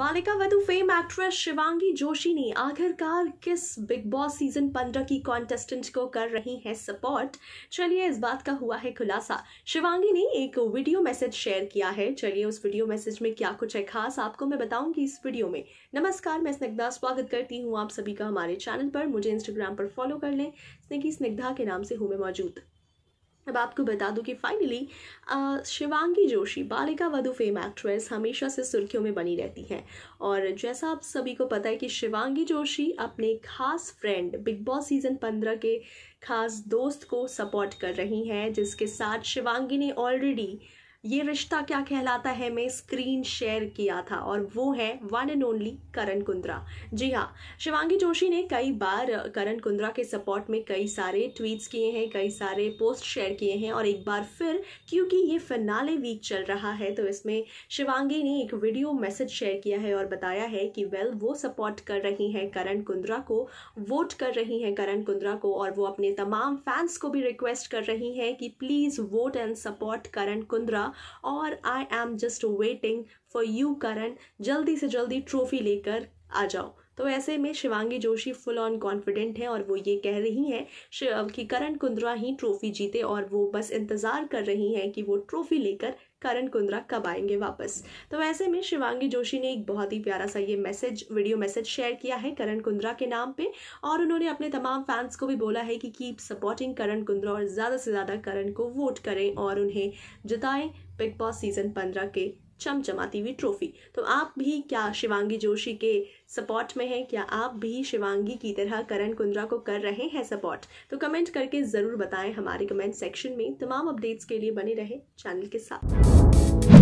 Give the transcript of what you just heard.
बालिका वधु fame actress Shivangi Joshi ने आखिरकार किस बिग बॉस सीजन 15 की कॉन्टेस्टेंट को कर रही हैं सपोर्ट चलिए इस बात का हुआ है खुलासा शिवांगी ने एक वीडियो मैसेज शेयर किया है चलिए उस वीडियो मैसेज में क्या कुछ है खास आपको मैं बताऊंगी इस वीडियो में नमस्कार मैं स्निग्धा स्वागत करती हूँ आप सभी का हमारे चैनल पर मुझे इंस्टाग्राम पर फॉलो कर लें स्निगी स्निग्धा के नाम से हूँ मैं मौजूद अब आपको बता दूं कि फाइनली शिवांगी जोशी बालिका वधु फेम एक्ट्रेस हमेशा से सुर्खियों में बनी रहती हैं और जैसा आप सभी को पता है कि शिवांगी जोशी अपने खास फ्रेंड बिग बॉस सीज़न पंद्रह के खास दोस्त को सपोर्ट कर रही हैं जिसके साथ शिवांगी ने ऑलरेडी ये रिश्ता क्या कहलाता है मैं स्क्रीन शेयर किया था और वो है one and only Karan Kundra ji हाँ शिवांगी जोशी ने कई बार करण कुंद्रा के सपोर्ट में कई सारे ट्वीट्स किए हैं कई सारे पोस्ट शेयर किए हैं और एक बार फिर क्योंकि ये फिनाले वीक चल रहा है तो इसमें शिवांगी ने एक वीडियो मैसेज शेयर किया है और बताया है कि वेल वो सपोर्ट कर रही हैं करण कुंद्रा को वोट कर रही हैं करण कुंद्रा को और वो अपने तमाम फैंस को भी रिक्वेस्ट कर रही हैं कि please vote and support Karan Kundra होगा और I am just waiting for you Karan जल्दी से जल्दी ट्रॉफी लेकर आ जाओ तो ऐसे में Shivangi Joshi full on confident हैं और वो ये कह रही हैं कि करण कुंद्रा ही ट्रॉफी जीते और वो बस इंतज़ार कर रही हैं कि वो ट्रॉफी लेकर करण कुंद्रा कब आएंगे वापस तो ऐसे में शिवांगी जोशी ने एक बहुत ही प्यारा सा ये मैसेज वीडियो मैसेज शेयर किया है करण कुंद्रा के नाम पे और उन्होंने अपने तमाम फैंस को भी बोला है कि कीप सपोर्टिंग करण कुंद्रा और ज़्यादा से ज़्यादा करण को वोट करें और उन्हें जिताएं बिग बॉस सीज़न पंद्रह के चमचमाती हुई ट्रॉफी तो आप भी क्या शिवांगी जोशी के सपोर्ट में हैं क्या आप भी शिवांगी की तरह करण कुंद्रा को कर रहे हैं सपोर्ट तो कमेंट करके ज़रूर बताएं हमारे कमेंट सेक्शन में तमाम अपडेट्स के लिए बने रहें चैनल के साथ